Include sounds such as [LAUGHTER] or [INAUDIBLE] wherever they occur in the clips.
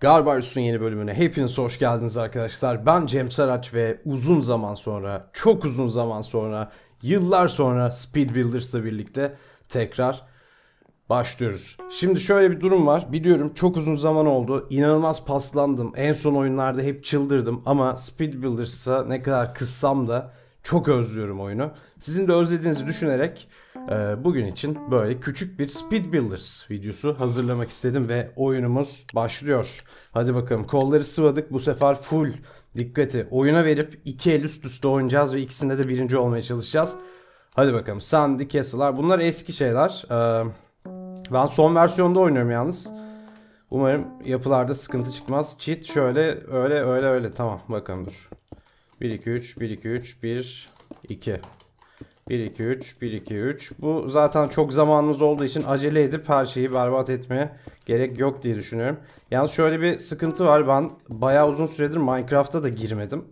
Garbarus'un yeni bölümüne hepiniz hoş geldiniz arkadaşlar. Ben Cem Saraç ve uzun zaman sonra, çok uzun zaman sonra, yıllar sonra Speed Builders'la birlikte tekrar başlıyoruz. Şimdi şöyle bir durum var. Biliyorum çok uzun zaman oldu. İnanılmaz paslandım. En son oyunlarda hep çıldırdım ama Speed Builders'a ne kadar kıssam da çok özlüyorum oyunu. Sizin de özlediğinizi düşünerek ee, bugün için böyle küçük bir Speed Builders videosu hazırlamak istedim ve oyunumuz başlıyor. Hadi bakalım kolları sıvadık bu sefer full dikkati oyuna verip iki el üst üste oynayacağız ve ikisinde de birinci olmaya çalışacağız. Hadi bakalım Sandy Castle'lar bunlar eski şeyler. Ee, ben son versiyonda oynuyorum yalnız. Umarım yapılarda sıkıntı çıkmaz. Cheat şöyle öyle öyle öyle tamam bakalım dur. 1 2 3 1 2 3 1 2 1 2 3 1 2 3. Bu zaten çok zamanımız olduğu için acele edip her şeyi berbat etmeye gerek yok diye düşünüyorum. Yalnız şöyle bir sıkıntı var. Ben bayağı uzun süredir Minecraft'a da girmedim.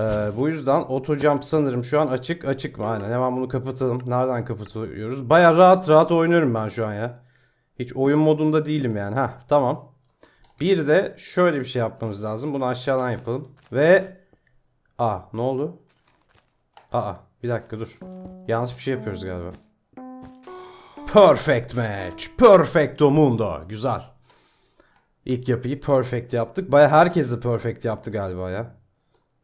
Ee, bu yüzden auto sanırım şu an açık açık mı? Aynen hemen bunu kapatalım. Nereden kapatıyoruz? Baya rahat rahat oynuyorum ben şu an ya. Hiç oyun modunda değilim yani. Ha tamam. Bir de şöyle bir şey yapmamız lazım. Bunu aşağıdan yapalım. Ve... Aa ne oldu? Aa bir dakika dur. Yanlış bir şey yapıyoruz galiba. Perfect match. Perfecto mundo. Güzel. İlk yapıyı perfect yaptık. Baya herkes de perfect yaptı galiba ya.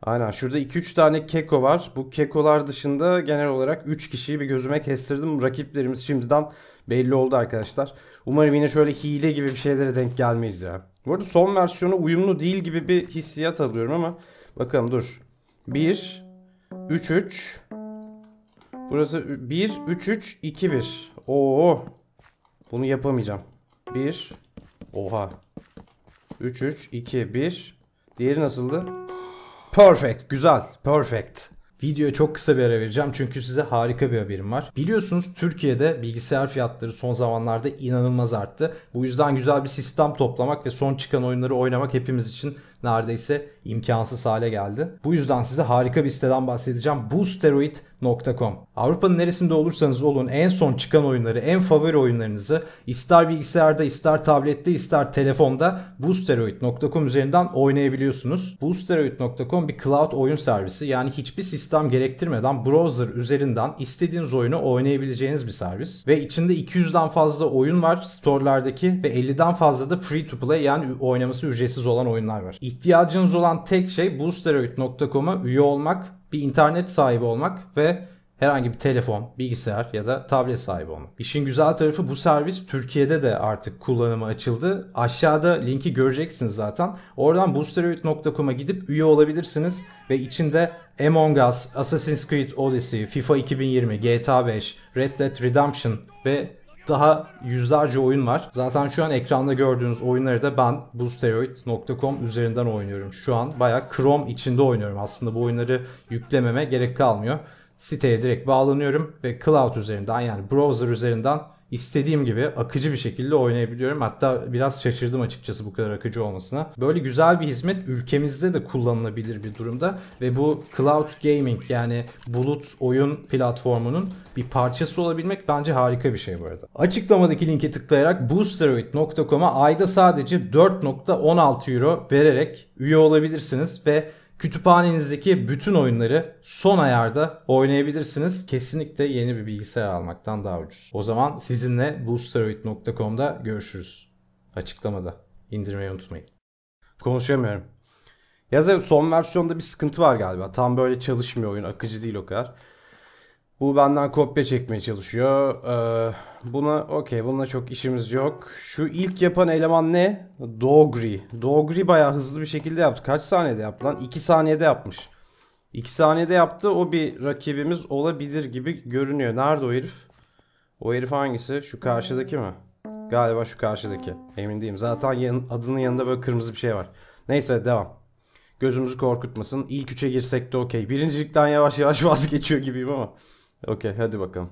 Aynen şurada 2-3 tane keko var. Bu kekolar dışında genel olarak 3 kişiyi bir gözüme kestirdim. Rakiplerimiz şimdiden belli oldu arkadaşlar. Umarım yine şöyle hile gibi bir şeylere denk gelmeyiz ya. Bu arada son versiyonu uyumlu değil gibi bir hissiyat alıyorum ama bakalım dur. 1 3 3 Burası 1, 3, 3, 2, 1. Oo. Bunu yapamayacağım. 1. Oha. 3, 3, 2, 1. Diğeri nasıldı? Perfect. Güzel. Perfect. Videoya çok kısa bir ara vereceğim çünkü size harika bir haberim var. Biliyorsunuz Türkiye'de bilgisayar fiyatları son zamanlarda inanılmaz arttı. Bu yüzden güzel bir sistem toplamak ve son çıkan oyunları oynamak hepimiz için neredeyse imkansız hale geldi. Bu yüzden size harika bir siteden bahsedeceğim. Boosteroid.com Avrupa'nın neresinde olursanız olun en son çıkan oyunları, en favori oyunlarınızı ister bilgisayarda, ister tablette, ister telefonda Boosteroid.com üzerinden oynayabiliyorsunuz. Boosteroid.com bir cloud oyun servisi yani hiçbir sistem gerektirmeden browser üzerinden istediğiniz oyunu oynayabileceğiniz bir servis. Ve içinde 200'den fazla oyun var storelardaki ve 50'den fazla da free to play yani oynaması ücretsiz olan oyunlar var. İhtiyacınız olan tek şey boosteroid.com'a üye olmak, bir internet sahibi olmak ve herhangi bir telefon, bilgisayar ya da tablet sahibi olmak. İşin güzel tarafı bu servis Türkiye'de de artık kullanıma açıldı. Aşağıda linki göreceksiniz zaten. Oradan boosteroid.com'a gidip üye olabilirsiniz ve içinde Among Us, Assassin's Creed Odyssey, FIFA 2020, GTA 5, Red Dead Redemption ve daha yüzlerce oyun var. Zaten şu an ekranda gördüğünüz oyunları da ben boosteroid.com üzerinden oynuyorum. Şu an baya Chrome içinde oynuyorum. Aslında bu oyunları yüklememe gerek kalmıyor. Siteye direkt bağlanıyorum ve cloud üzerinden yani browser üzerinden istediğim gibi akıcı bir şekilde oynayabiliyorum. Hatta biraz şaşırdım açıkçası bu kadar akıcı olmasına. Böyle güzel bir hizmet ülkemizde de kullanılabilir bir durumda ve bu cloud gaming yani bulut oyun platformunun bir parçası olabilmek bence harika bir şey bu arada. Açıklamadaki linke tıklayarak boosteroid.com'a ayda sadece 4.16 euro vererek üye olabilirsiniz ve Kütüphanenizdeki bütün oyunları son ayarda oynayabilirsiniz. Kesinlikle yeni bir bilgisayar almaktan daha ucuz. O zaman sizinle boosteroid.com'da görüşürüz. Açıklamada. indirmeyi unutmayın. Konuşamıyorum. Yazar son versiyonda bir sıkıntı var galiba. Tam böyle çalışmıyor oyun. Akıcı değil o kadar. Bu benden kopya çekmeye çalışıyor. Ee, buna okey bununla çok işimiz yok. Şu ilk yapan eleman ne? Dogri. Dogri baya hızlı bir şekilde yaptı. Kaç saniyede yaptı lan? 2 saniyede yapmış. 2 saniyede yaptı. O bir rakibimiz olabilir gibi görünüyor. Nerede o herif? O herif hangisi? Şu karşıdaki mi? Galiba şu karşıdaki. Emin değilim. Zaten yan, adının yanında böyle kırmızı bir şey var. Neyse devam gözümüzü korkutmasın. İlk üçe girsek de okey. Birincilikten yavaş yavaş [LAUGHS] vazgeçiyor gibiyim ama. Okey hadi bakalım.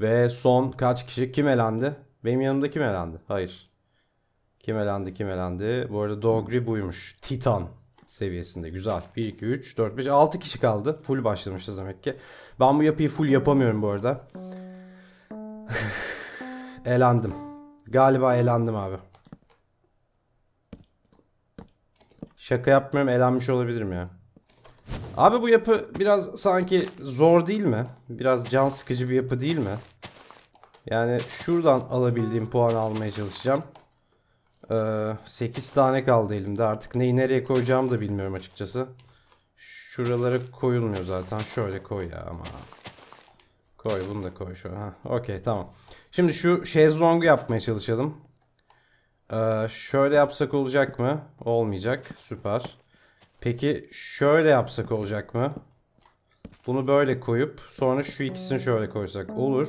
Ve son kaç kişi? Kim elendi? Benim yanımda kim elendi? Hayır. Kim elendi? Kim elendi? Bu arada Dogri buymuş. Titan seviyesinde. Güzel. 1, 2, 3, 4, 5, 6 kişi kaldı. Full başlamışız demek ki. Ben bu yapıyı full yapamıyorum bu arada. [LAUGHS] elendim. Galiba elendim abi. Şaka yapmıyorum elenmiş olabilirim ya. Abi bu yapı biraz sanki zor değil mi? Biraz can sıkıcı bir yapı değil mi? Yani şuradan alabildiğim puan almaya çalışacağım. Ee, 8 tane kaldı elimde. Artık neyi nereye koyacağımı da bilmiyorum açıkçası. Şuralara koyulmuyor zaten. Şöyle koy ya ama. Koy bunu da koy şöyle. Ha, okey tamam. Şimdi şu şezlongu yapmaya çalışalım. Ee, şöyle yapsak olacak mı? Olmayacak. Süper. Peki şöyle yapsak olacak mı? Bunu böyle koyup sonra şu ikisini hmm. şöyle koysak olur.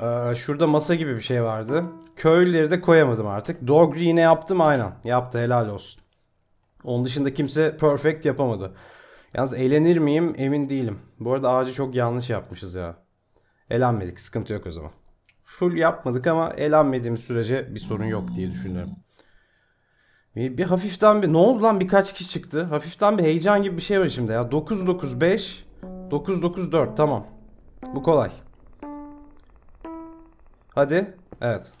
Ee, şurada masa gibi bir şey vardı. Köylüleri de koyamadım artık. Dog yine yaptım aynen. Yaptı helal olsun. Onun dışında kimse perfect yapamadı. Yalnız eğlenir miyim emin değilim. Bu arada ağacı çok yanlış yapmışız ya. Eğlenmedik sıkıntı yok o zaman. Full yapmadık ama eğlenmediğim sürece bir sorun yok diye düşünüyorum. Bir, bir hafiften bir ne oldu lan birkaç kişi çıktı. Hafiften bir heyecan gibi bir şey var şimdi ya. 995 994 tamam. Bu kolay. Hadi. Evet.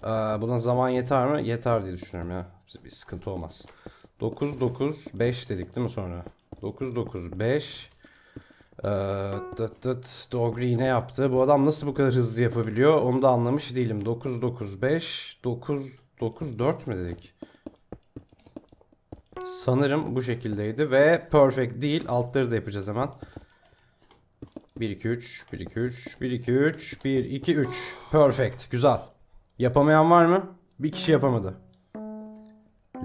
Ee, buna zaman yeter mi? Yeter diye düşünüyorum ya. Bir sıkıntı olmaz. 995 dedik değil mi sonra? 995 ee, tıt tıt Dogri ne yaptı? Bu adam nasıl bu kadar hızlı yapabiliyor? Onu da anlamış değilim. 995 9 9 4 mi dedik? Sanırım bu şekildeydi ve perfect değil altları da yapacağız hemen. 1 2 3 1 2 3 1 2 3 1 2 3 perfect güzel. Yapamayan var mı? Bir kişi yapamadı.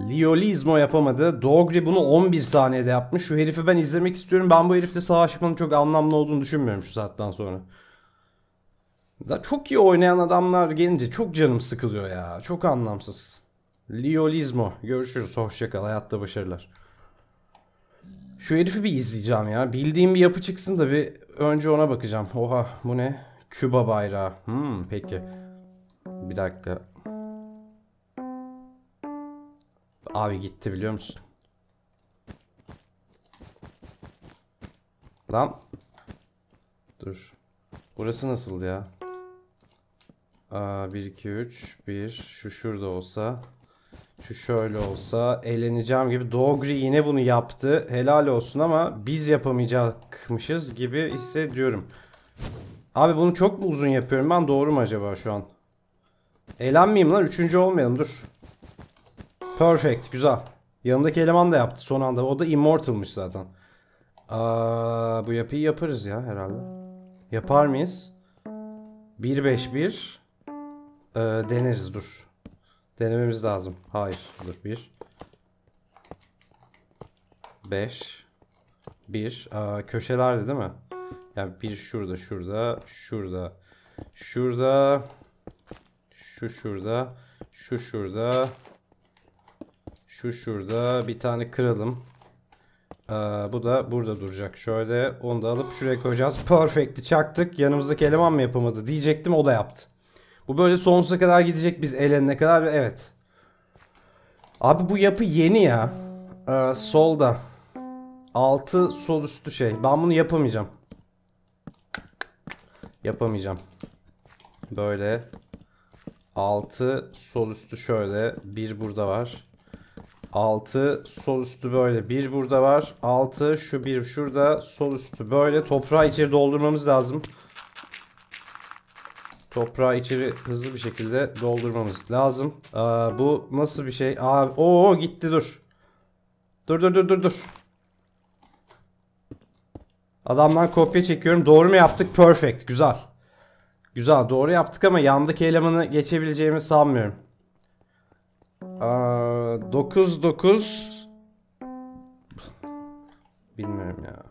Liolizmo yapamadı. Dogri bunu 11 saniyede yapmış. Şu herifi ben izlemek istiyorum. Ben bu herifle savaşmanın çok anlamlı olduğunu düşünmüyorum şu saatten sonra. Da çok iyi oynayan adamlar gelince çok canım sıkılıyor ya. Çok anlamsız. Liolizmo. Görüşürüz. Hoşçakal. Hayatta başarılar. Şu herifi bir izleyeceğim ya. Bildiğim bir yapı çıksın da bir önce ona bakacağım. Oha bu ne? Küba bayrağı. Hmm peki. Bir dakika. Abi gitti biliyor musun? Lan. Dur. Burası nasıldı ya? Aa, 1, 2, 3, 1. Şu şurada olsa. Şu şöyle olsa. Eğleneceğim gibi. Dogri yine bunu yaptı. Helal olsun ama biz yapamayacakmışız gibi hissediyorum. Abi bunu çok mu uzun yapıyorum ben? Doğru mu acaba şu an? Eğlenmeyeyim lan. Üçüncü olmayalım. Dur. Perfect. Güzel. Yanındaki eleman da yaptı son anda. O da Immortal'mış zaten. Aa, bu yapıyı yaparız ya herhalde. Yapar mıyız? 1-5-1. Ee, deneriz dur. Denememiz lazım. Hayır. Dur bir. Beş. Bir. Aa, köşelerde değil mi? Yani bir şurada, şurada, şurada. Şurada. Şu şurada. Şu şurada. Şu şurada. Bir tane kıralım. Aa, bu da burada duracak. Şöyle onu da alıp şuraya koyacağız. Perfect'i çaktık. Yanımızdaki eleman mı yapamadı diyecektim o da yaptı. Bu böyle sonsuza kadar gidecek biz eğlenene kadar. Evet. Abi bu yapı yeni ya. Ee, solda. Altı sol üstü şey. Ben bunu yapamayacağım. Yapamayacağım. Böyle. Altı sol üstü şöyle. Bir burada var. altı sol üstü böyle bir burada var altı şu bir şurada sol üstü böyle toprağı içeri doldurmamız lazım Toprağı içeri hızlı bir şekilde doldurmamız lazım. Aa, bu nasıl bir şey? Aa, oo gitti dur. Dur dur dur dur dur. Adamdan kopya çekiyorum. Doğru mu yaptık? Perfect. Güzel. Güzel. Doğru yaptık ama yandaki elemanı geçebileceğimi sanmıyorum. Aa, 9 9 Bilmiyorum ya.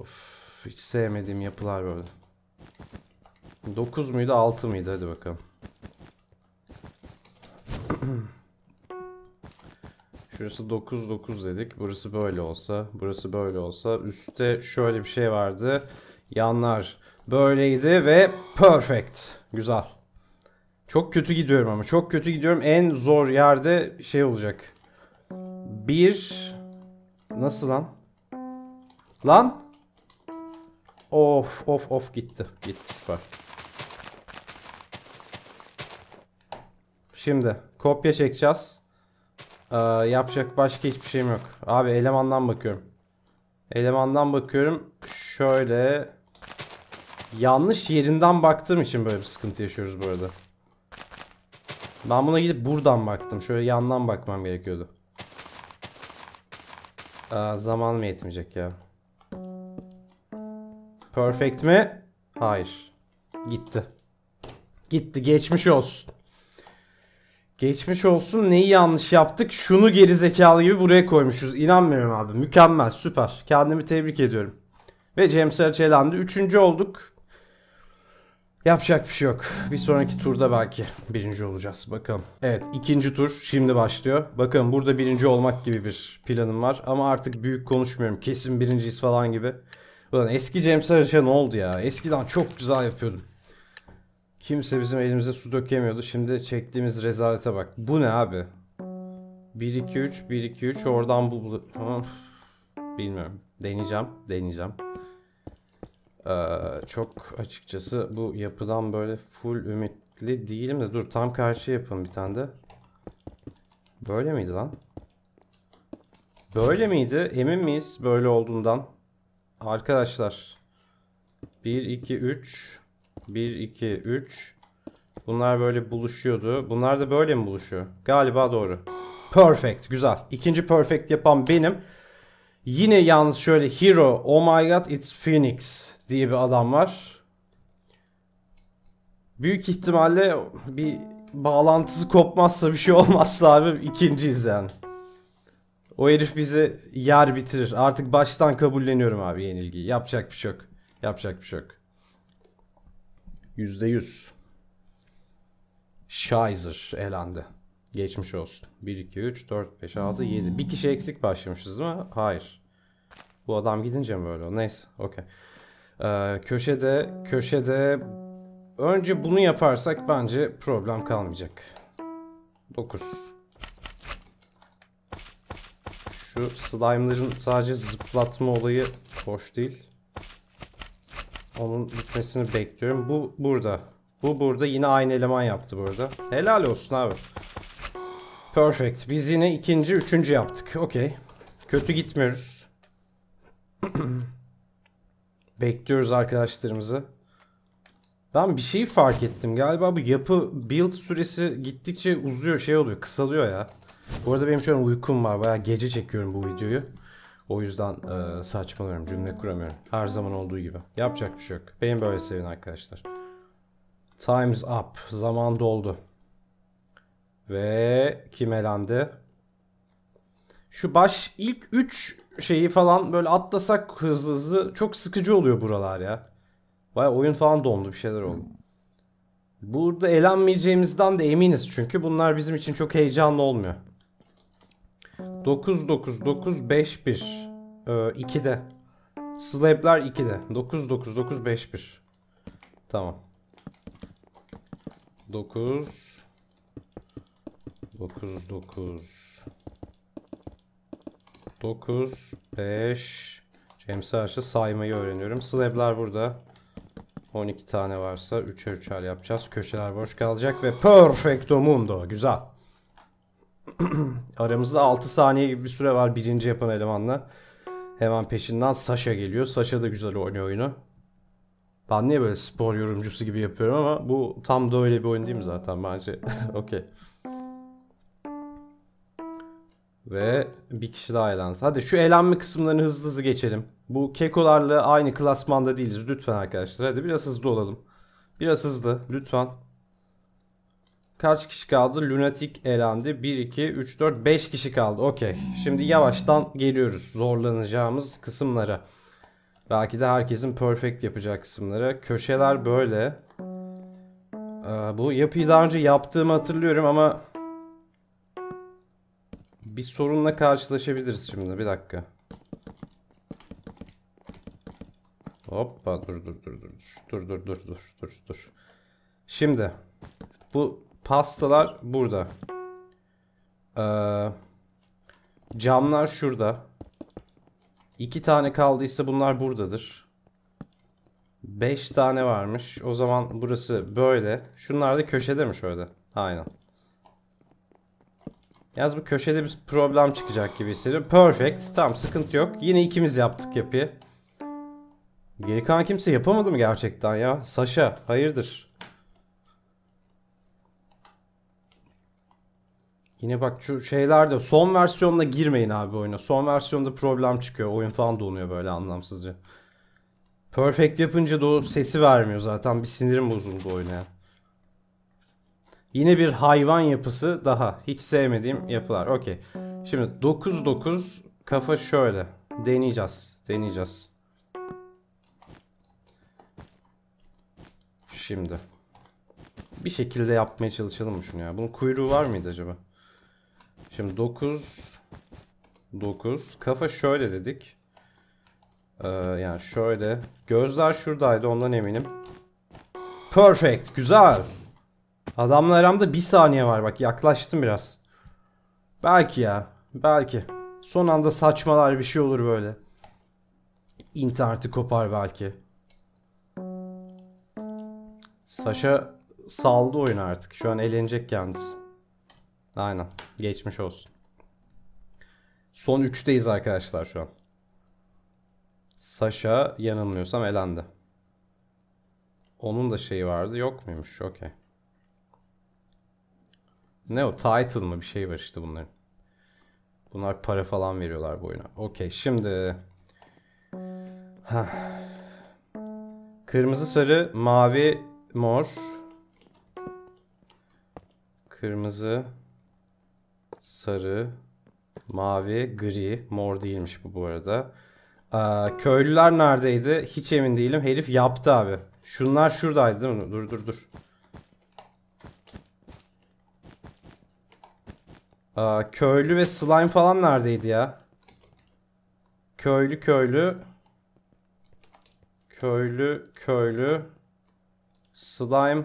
Of hiç sevmediğim yapılar böyle. 9 muydu 6 mıydı hadi bakalım. [CLEARS THROAT] Şurası 9 9 dedik. Burası böyle olsa, burası böyle olsa. Üstte şöyle bir şey vardı. Yanlar böyleydi ve perfect. Güzel. Çok kötü gidiyorum ama. Çok kötü gidiyorum. En zor yerde şey olacak. Bir nasıl lan? Lan? Of of of gitti. Gitti süper. Şimdi kopya çekeceğiz. Ee, yapacak başka hiçbir şeyim yok. Abi elemandan bakıyorum. Elemandan bakıyorum. Şöyle yanlış yerinden baktığım için böyle bir sıkıntı yaşıyoruz bu arada. Ben buna gidip buradan baktım. Şöyle yandan bakmam gerekiyordu. Aa, ee, zaman mı yetmeyecek ya? Perfect mi? Hayır. Gitti. Gitti. Geçmiş olsun. Geçmiş olsun neyi yanlış yaptık? Şunu geri zekalı gibi buraya koymuşuz. İnanmıyorum abi. Mükemmel süper. Kendimi tebrik ediyorum. Ve James Erçelen'de üçüncü olduk. Yapacak bir şey yok. Bir sonraki turda belki birinci olacağız. Bakalım. Evet ikinci tur şimdi başlıyor. Bakın burada birinci olmak gibi bir planım var. Ama artık büyük konuşmuyorum. Kesin birinciyiz falan gibi. Ulan eski James Harris'e ne oldu ya? Eskiden çok güzel yapıyordum. Kimse bizim elimize su dökemiyordu. Şimdi çektiğimiz rezalete bak. Bu ne abi? 1 2 3 1 2 3 oradan bu Bilmiyorum. Deneyeceğim, deneyeceğim. Ee, çok açıkçası bu yapıdan böyle full ümitli değilim de dur tam karşı yapın bir tane de. Böyle miydi lan? Böyle miydi? Emin miyiz böyle olduğundan? Arkadaşlar 1 2 3 1, 2, 3. Bunlar böyle buluşuyordu. Bunlar da böyle mi buluşuyor? Galiba doğru. Perfect. Güzel. İkinci perfect yapan benim. Yine yalnız şöyle hero. Oh my god it's Phoenix diye bir adam var. Büyük ihtimalle bir bağlantısı kopmazsa bir şey olmazsa abi ikinciyiz yani. O herif bizi yer bitirir. Artık baştan kabulleniyorum abi yenilgiyi. Yapacak bir şey yok. Yapacak bir şey yok. %100. Scheiser elendi. Geçmiş olsun. 1, 2, 3, 4, 5, 6, 7. Bir kişi eksik başlamışız mı? Hayır. Bu adam gidince mi böyle? Neyse. Okey. Ee, köşede, köşede önce bunu yaparsak bence problem kalmayacak. 9. Şu slime'ların sadece zıplatma olayı hoş değil. Onun bitmesini bekliyorum. Bu burada. Bu burada yine aynı eleman yaptı burada. Helal olsun abi. Perfect. Biz yine ikinci, üçüncü yaptık. Okey. Kötü gitmiyoruz. [CLEARS THROAT] Bekliyoruz arkadaşlarımızı. Ben bir şey fark ettim. Galiba bu yapı build süresi gittikçe uzuyor şey oluyor kısalıyor ya. Bu arada benim şu an uykum var. Baya gece çekiyorum bu videoyu. O yüzden e, saçmalıyorum, cümle kuramıyorum. Her zaman olduğu gibi. Yapacak bir şey yok. Benim böyle sevin arkadaşlar. Time's up. Zaman doldu. Ve kim elendi? Şu baş ilk 3 şeyi falan böyle atlasak hızlı hızlı çok sıkıcı oluyor buralar ya. Baya oyun falan dondu bir şeyler oldu. Burada eğlenmeyeceğimizden de eminiz çünkü bunlar bizim için çok heyecanlı olmuyor. 99951 ee, 2'de. Slab'lar 2'de. 99951. Tamam. 9 9 9 9 5 James Arsh'ı saymayı öğreniyorum. Slab'lar burada. 12 tane varsa 3'e 3'er yapacağız. Köşeler boş kalacak ve Perfecto Mundo. Güzel. [CLEARS THROAT] Aramızda 6 saniye gibi bir süre var birinci yapan elemanla. Hemen peşinden Sasha geliyor. Sasha da güzel oynuyor oyunu. Ben niye böyle spor yorumcusu gibi yapıyorum ama bu tam da öyle bir oyun değil mi zaten bence. [LAUGHS] Okey. Ve bir kişi daha eğlensin. Hadi şu eğlenme kısımlarını hızlı hızlı geçelim. Bu kekolarla aynı klasmanda değiliz lütfen arkadaşlar. Hadi biraz hızlı olalım. Biraz hızlı lütfen. Kaç kişi kaldı? Lunatic elendi. 1, 2, 3, 4, 5 kişi kaldı. Okey. Şimdi yavaştan geliyoruz zorlanacağımız kısımlara. Belki de herkesin perfect yapacak kısımlara. Köşeler böyle. bu yapıyı daha önce yaptığımı hatırlıyorum ama... Bir sorunla karşılaşabiliriz şimdi. Bir dakika. Hoppa dur dur dur dur. Dur dur dur dur dur dur. Şimdi bu Pastalar burada. Ee, camlar şurada. İki tane kaldıysa bunlar buradadır. Beş tane varmış. O zaman burası böyle. Şunlar da köşede mi şöyle? Aynen. Yaz bu köşede bir problem çıkacak gibi hissediyorum. Perfect. Tamam sıkıntı yok. Yine ikimiz yaptık yapıyı. Geri kalan kimse yapamadı mı gerçekten ya? Saşa hayırdır? Yine bak şu şeylerde son versiyonla girmeyin abi oyuna. Son versiyonda problem çıkıyor. Oyun falan donuyor böyle anlamsızca. Perfect yapınca da o sesi vermiyor zaten. Bir sinirim bozuldu oynaya. Yine bir hayvan yapısı daha. Hiç sevmediğim hmm. yapılar. Okey. Şimdi 9-9 kafa şöyle. Deneyeceğiz. Deneyeceğiz. Şimdi. Bir şekilde yapmaya çalışalım şunu ya. Bunun kuyruğu var mıydı acaba? Şimdi 9 9 kafa şöyle dedik. Ee, yani şöyle. Gözler şuradaydı ondan eminim. Perfect. Güzel. Adamla aramda bir saniye var bak yaklaştım biraz. Belki ya. Belki. Son anda saçmalar bir şey olur böyle. İnterneti kopar belki. Saşa saldı oyun artık. Şu an eğlenecek yalnız. Aynen. Geçmiş olsun. Son 3'teyiz arkadaşlar şu an. Sasha yanılmıyorsam elendi. Onun da şeyi vardı. Yok muymuş? Okey. Ne o? Title mı? Bir şey var işte bunların. Bunlar para falan veriyorlar bu oyuna. Okey şimdi. Heh. Kırmızı sarı, mavi, mor. Kırmızı, Sarı, mavi, gri. Mor değilmiş bu bu arada. Ee, köylüler neredeydi? Hiç emin değilim. Herif yaptı abi. Şunlar şuradaydı değil mi? Dur dur dur. Ee, köylü ve slime falan neredeydi ya? Köylü köylü. Köylü köylü. Slime.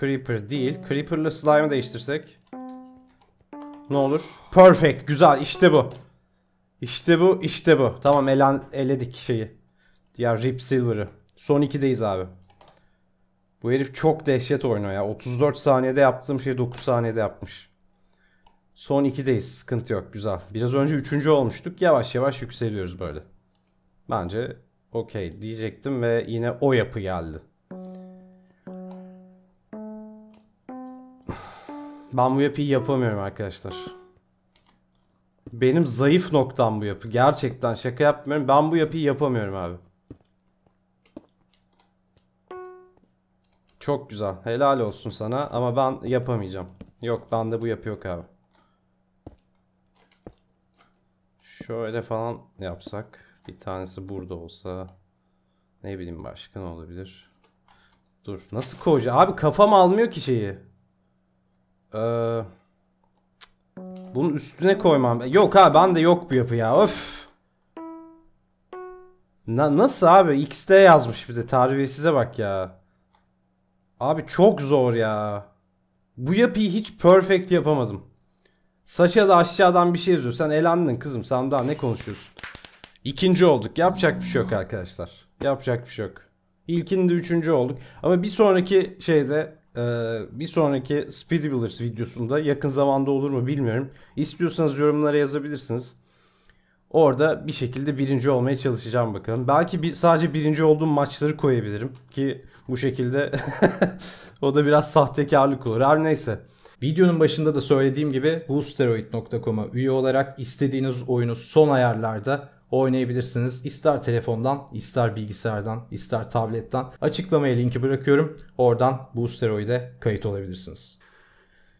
Creeper değil. Creeper'la slime değiştirsek. Ne olur? Perfect. Güzel. İşte bu. İşte bu. İşte bu. Tamam elan, eledik şeyi. Diğer Rip Silver'ı. Son 2'deyiz abi. Bu herif çok dehşet oynuyor ya. 34 saniyede yaptığım şeyi 9 saniyede yapmış. Son 2'deyiz. Sıkıntı yok. Güzel. Biraz önce 3. olmuştuk. Yavaş yavaş yükseliyoruz böyle. Bence okey diyecektim ve yine o yapı geldi. Ben bu yapıyı yapamıyorum arkadaşlar. Benim zayıf noktam bu yapı. Gerçekten şaka yapmıyorum. Ben bu yapıyı yapamıyorum abi. Çok güzel. Helal olsun sana ama ben yapamayacağım. Yok bende bu yapı yok abi. Şöyle falan yapsak. Bir tanesi burada olsa. Ne bileyim başka ne olabilir? Dur nasıl koyacağım? Abi kafam almıyor ki şeyi. Ee, bunun üstüne koymam. Yok abi bende yok bu yapı ya. Öf. Na, nasıl abi? X'de yazmış bize. tarihi size bak ya. Abi çok zor ya. Bu yapıyı hiç perfect yapamadım. Saşa da aşağıdan bir şey yazıyor. Sen elendin kızım. Sen daha ne konuşuyorsun? İkinci olduk. Yapacak bir şey yok arkadaşlar. Yapacak bir şey yok. İlkinde üçüncü olduk. Ama bir sonraki şeyde ee, bir sonraki Speed Builders videosunda yakın zamanda olur mu bilmiyorum. İstiyorsanız yorumlara yazabilirsiniz. Orada bir şekilde birinci olmaya çalışacağım bakalım. Belki bir, sadece birinci olduğum maçları koyabilirim ki bu şekilde [LAUGHS] o da biraz sahtekarlık olur. Her neyse. Videonun başında da söylediğim gibi boosteroid.com'a üye olarak istediğiniz oyunu son ayarlarda oynayabilirsiniz. İster telefondan, ister bilgisayardan, ister tabletten. Açıklamaya linki bırakıyorum. Oradan bu steroide kayıt olabilirsiniz.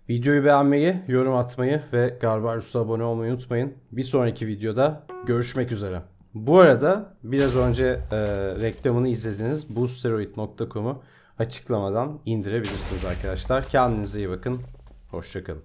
Videoyu beğenmeyi, yorum atmayı ve Garbarus'a abone olmayı unutmayın. Bir sonraki videoda görüşmek üzere. Bu arada biraz önce e, reklamını izlediğiniz booststeroid.com'u açıklamadan indirebilirsiniz arkadaşlar. Kendinize iyi bakın. Hoşçakalın.